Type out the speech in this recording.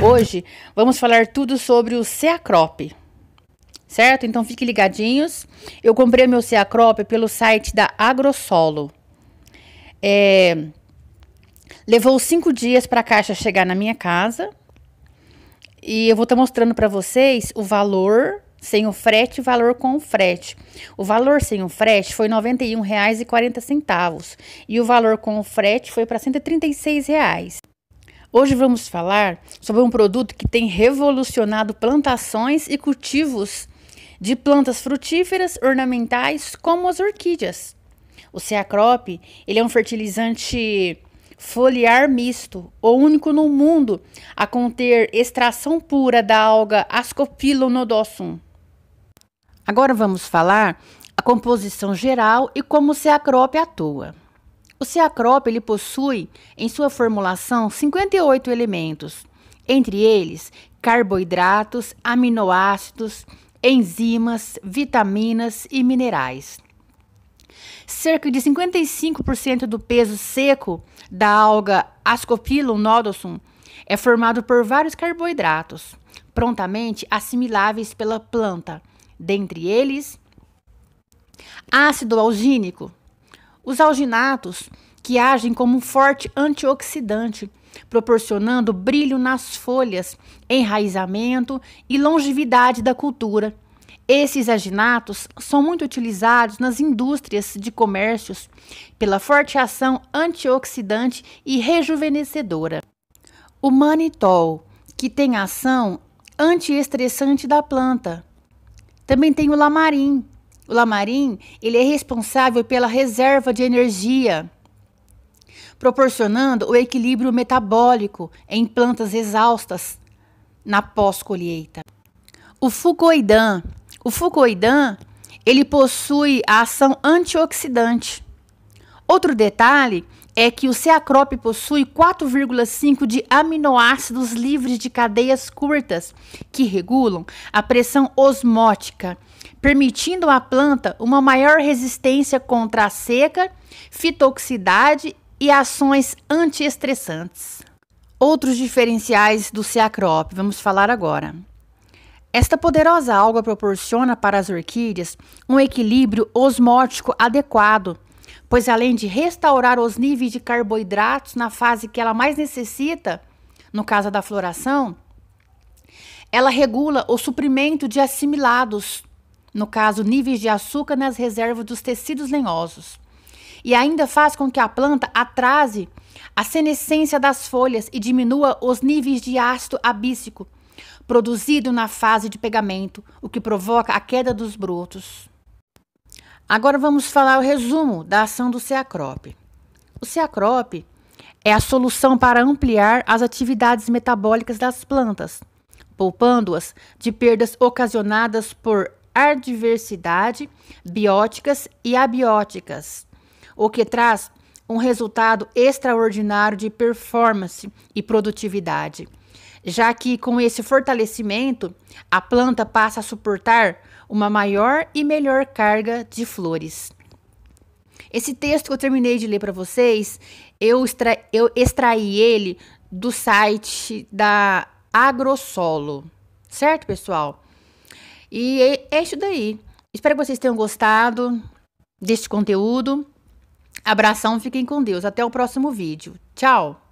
Hoje vamos falar tudo sobre o Ceacrop, certo? Então fiquem ligadinhos. Eu comprei meu Ceacrop pelo site da Agrosolo. É, levou cinco dias para a caixa chegar na minha casa. E eu vou estar tá mostrando para vocês o valor sem o frete e valor com o frete. O valor sem o frete foi R$ 91,40 e o valor com o frete foi para R$ 136. Reais. Hoje vamos falar sobre um produto que tem revolucionado plantações e cultivos de plantas frutíferas ornamentais como as orquídeas. O Ceacrop, ele é um fertilizante foliar misto, o único no mundo a conter extração pura da alga nodosum. Agora vamos falar a composição geral e como o Ceacrop atua. O Ceacrop ele possui em sua formulação 58 elementos, entre eles carboidratos, aminoácidos, enzimas, vitaminas e minerais. Cerca de 55% do peso seco da alga Ascophyllum nodosum é formado por vários carboidratos, prontamente assimiláveis pela planta, dentre eles ácido algínico, os alginatos, que agem como um forte antioxidante, proporcionando brilho nas folhas, enraizamento e longevidade da cultura. Esses alginatos são muito utilizados nas indústrias de comércios pela forte ação antioxidante e rejuvenescedora. O manitol, que tem ação antiestressante da planta. Também tem o lamarim, o lamarim, ele é responsável pela reserva de energia, proporcionando o equilíbrio metabólico em plantas exaustas na pós-colheita. O fucoidan, o fucoidan, ele possui a ação antioxidante. Outro detalhe é que o Ceacrop possui 4,5 de aminoácidos livres de cadeias curtas que regulam a pressão osmótica permitindo à planta uma maior resistência contra a seca, fitoxidade e ações antiestressantes. Outros diferenciais do Ceacrop, vamos falar agora. Esta poderosa alga proporciona para as orquídeas um equilíbrio osmótico adequado, pois além de restaurar os níveis de carboidratos na fase que ela mais necessita, no caso da floração, ela regula o suprimento de assimilados, no caso, níveis de açúcar nas reservas dos tecidos lenhosos. E ainda faz com que a planta atrase a senescência das folhas e diminua os níveis de ácido abíssico produzido na fase de pegamento, o que provoca a queda dos brotos. Agora vamos falar o resumo da ação do Ceacrop. O Ceacrop é a solução para ampliar as atividades metabólicas das plantas, poupando-as de perdas ocasionadas por adversidade, bióticas e abióticas, o que traz um resultado extraordinário de performance e produtividade, já que com esse fortalecimento a planta passa a suportar uma maior e melhor carga de flores. Esse texto que eu terminei de ler para vocês, eu, extra, eu extraí ele do site da Agrosolo, certo, pessoal? E é, é isso daí. Espero que vocês tenham gostado deste conteúdo. Abração, fiquem com Deus. Até o próximo vídeo. Tchau!